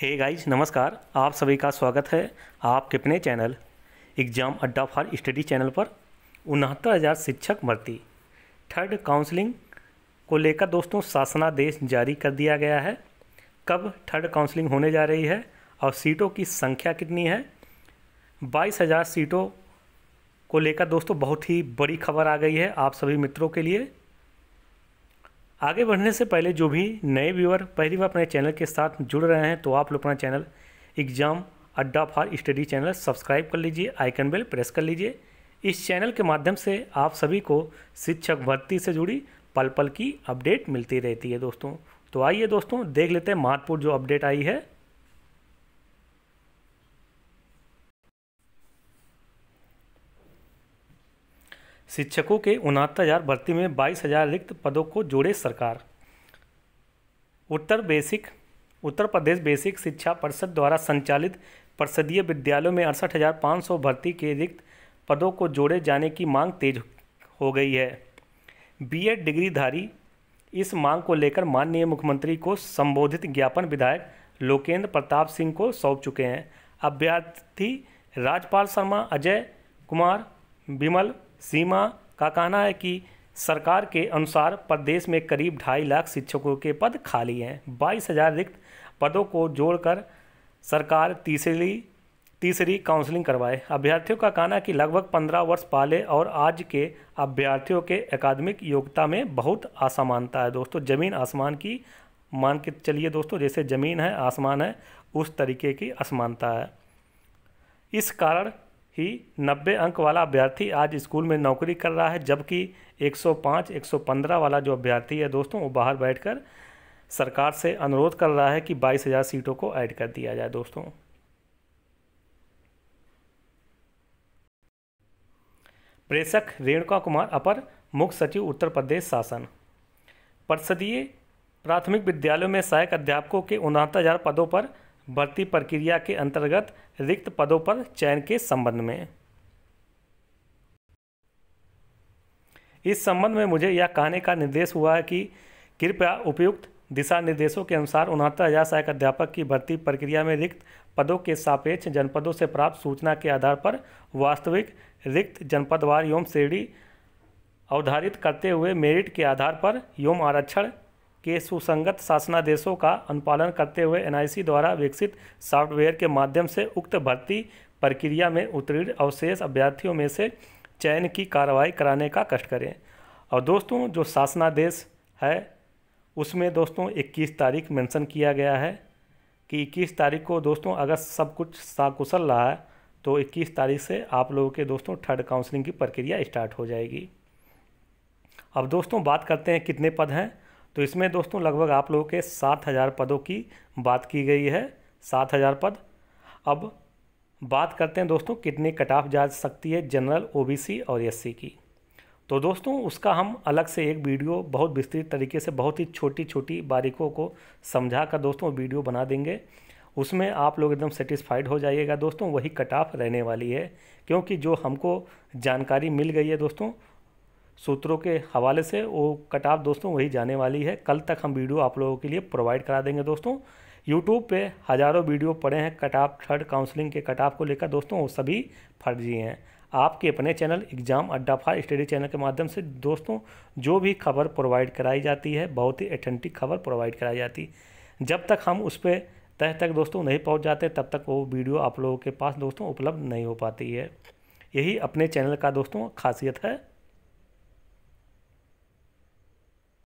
hey guys नमस्कार आप सभी का स्वागत है आपके अपने channel Exam Adda for Study channel पर उनहत्तर हज़ार शिक्षक भर्ती थर्ड काउंसलिंग को लेकर दोस्तों शासनादेश जारी कर दिया गया है कब थर्ड काउंसलिंग होने जा रही है और सीटों की संख्या कितनी है बाईस हज़ार सीटों को लेकर दोस्तों बहुत ही बड़ी खबर आ गई है आप सभी मित्रों के लिए आगे बढ़ने से पहले जो भी नए व्यूअर पहली बार अपने चैनल के साथ जुड़ रहे हैं तो आप लोग अपना channel Exam Adda for Study channel subscribe कर लीजिए आइकन बेल प्रेस कर लीजिए इस चैनल के माध्यम से आप सभी को शिक्षक भर्ती से जुड़ी पल पल की अपडेट मिलती रहती है दोस्तों तो आइए दोस्तों देख लेते हैं महत्वपूर्ण जो अपडेट आई है शिक्षकों के उनहत्तर हज़ार भर्ती में बाईस हज़ार रिक्त पदों को जोड़े सरकार उत्तर बेसिक उत्तर प्रदेश बेसिक शिक्षा परिषद द्वारा संचालित परिषदीय विद्यालयों में अड़सठ हज़ार पाँच सौ भर्ती के रिक्त पदों को जोड़े जाने की मांग तेज हो गई है बीएड डिग्रीधारी इस मांग को लेकर माननीय मुख्यमंत्री को संबोधित ज्ञापन विधायक लोकेंद्र प्रताप सिंह को सौंप चुके हैं अभ्यर्थी राजपाल शर्मा अजय कुमार विमल सीमा का कहना है कि सरकार के अनुसार प्रदेश में करीब ढाई लाख शिक्षकों के पद खाली हैं बाईस हजार रिक्त पदों को जोड़कर सरकार तीसरी तीसरी काउंसलिंग करवाए अभ्यर्थियों का कहना कि लगभग पंद्रह वर्ष पहले और आज के अभ्यर्थियों के अकादमिक योग्यता में बहुत असमानता है दोस्तों ज़मीन आसमान की मान के चलिए दोस्तों जैसे ज़मीन है आसमान है उस तरीके की असमानता है इस कारण ही नब्बे अंक वाला अभ्यर्थी आज स्कूल में नौकरी कर रहा है जबकि 105 115 वाला जो अभ्यर्थी है दोस्तों वो बाहर बैठकर सरकार से अनुरोध कर रहा है कि 22,000 सीटों को ऐड कर दिया जाए दोस्तों प्रेषक रेणुका कुमार अपर मुख्य सचिव उत्तर प्रदेश शासन परसदीय प्राथमिक विद्यालयों में सहायक अध्यापकों के उनहत्तर हज़ार पदों पर भर्ती प्रक्रिया के अंतर्गत रिक्त पदों पर चयन के संबंध में इस संबंध में मुझे यह कहने का निर्देश हुआ है कि कृपया उपयुक्त दिशा निर्देशों के अनुसार उनहत्तर हजार सहायक अध्यापक की भर्ती प्रक्रिया में रिक्त पदों के सापेक्ष जनपदों से प्राप्त सूचना के आधार पर वास्तविक रिक्त जनपदवार एवं श्रेणी अवधारित करते हुए मेरिट के आधार पर यौम आरक्षण के सुसंगत शासनादेशों का अनुपालन करते हुए एनआईसी द्वारा विकसित सॉफ्टवेयर के माध्यम से उक्त भर्ती प्रक्रिया में उत्तीर्ण अवशेष अभ्यर्थियों में से चयन की कार्रवाई कराने का कष्ट करें और दोस्तों जो शासनादेश है उसमें दोस्तों 21 तारीख मेंशन किया गया है कि 21 तारीख को दोस्तों अगर सब कुछ साकुशल रहा है तो 21 तारीख से आप लोगों के दोस्तों थर्ड काउंसलिंग की प्रक्रिया स्टार्ट हो जाएगी अब दोस्तों बात करते हैं कितने पद हैं तो इसमें दोस्तों लगभग आप लोगों के सात हज़ार पदों की बात की गई है सात हज़ार पद अब बात करते हैं दोस्तों कितनी कट ऑफ जा सकती है जनरल ओबीसी और एससी की तो दोस्तों उसका हम अलग से एक वीडियो बहुत विस्तृत तरीके से बहुत ही छोटी छोटी बारीकों को समझा कर दोस्तों वीडियो बना देंगे उसमें आप लोग एकदम सेटिस्फाइड हो जाइएगा दोस्तों वही कट ऑफ रहने वाली है क्योंकि जो हमको जानकारी मिल गई है दोस्तों सूत्रों के हवाले से वो कट ऑफ दोस्तों वही जाने वाली है कल तक हम वीडियो आप लोगों के लिए प्रोवाइड करा देंगे दोस्तों यूट्यूब पे हज़ारों वीडियो पड़े हैं कट ऑफ थर्ड काउंसलिंग के कट ऑफ को लेकर दोस्तों वो सभी फर्जी हैं आपके अपने चैनल एग्जाम अड्डा फार स्टडी चैनल के माध्यम से दोस्तों जो भी खबर प्रोवाइड कराई जाती है बहुत ही अथेंटिक खबर प्रोवाइड कराई जाती जब तक हम उस पर तह तक दोस्तों नहीं पहुँच जाते तब तक वो वीडियो आप लोगों के पास दोस्तों उपलब्ध नहीं हो पाती है यही अपने चैनल का दोस्तों खासियत है